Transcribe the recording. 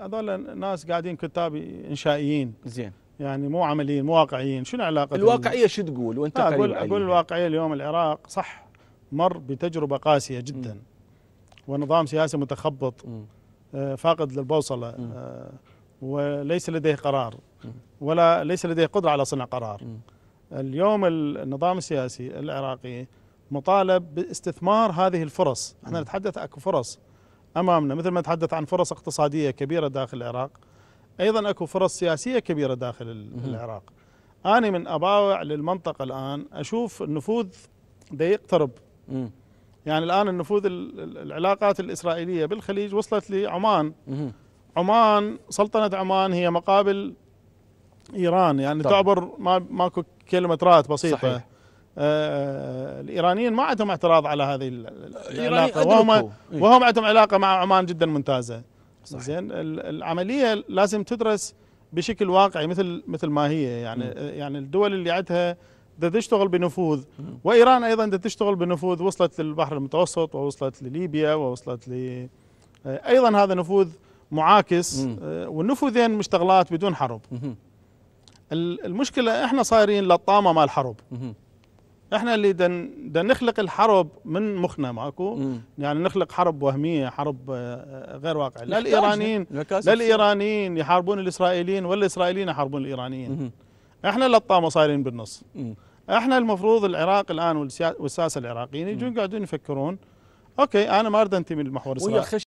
هذول الناس قاعدين كتاب انشائيين زين يعني مو عمليين مو واقعيين شنو علاقه الواقعيه شو تقول وانت آه اقول اقول الواقعيه اليوم العراق صح مر بتجربه قاسيه جدا م. ونظام سياسي متخبط م. آه فاقد للبوصله م. آه وليس لديه قرار ولا ليس لديه قدره على صنع قرار م. اليوم النظام السياسي العراقي مطالب باستثمار هذه الفرص احنا نتحدث اكو فرص امامنا مثل ما تحدث عن فرص اقتصاديه كبيره داخل العراق ايضا اكو فرص سياسيه كبيره داخل العراق انا من اباوع للمنطقه الان اشوف النفوذ دا يقترب يعني الان النفوذ العلاقات الاسرائيليه بالخليج وصلت لعمان عمان سلطنه عمان هي مقابل ايران يعني طبعا. تعبر ما ماكو كيلومترات بسيطه صحيح. آه، الايرانيين ما عندهم اعتراض على هذه العلاقه وهم إيه. وهم عندهم علاقه مع عمان جدا ممتازه صحيح. زين العمليه لازم تدرس بشكل واقعي مثل مثل ما هي يعني م. يعني الدول اللي عندها تشتغل بنفوذ وايران ايضا تشتغل بنفوذ وصلت للبحر المتوسط ووصلت لليبيا ووصلت ل ايضا هذا نفوذ معاكس آه، والنفوذين مشتغلات بدون حرب م. المشكله احنا صايرين للطامه مال حرب احنا اللي بدنا نخلق الحرب من مخنا ماكو يعني نخلق حرب وهميه حرب آه، غير واقعيه لا الايرانيين لا الايرانيين يحاربون الاسرائيليين ولا الاسرائيليين يحاربون الايرانيين احنا لطامه صايرين بالنص احنا المفروض العراق الان والساسه العراقيين يجون قاعدين يفكرون اوكي انا ما اريد انتمي للمحور الصراعي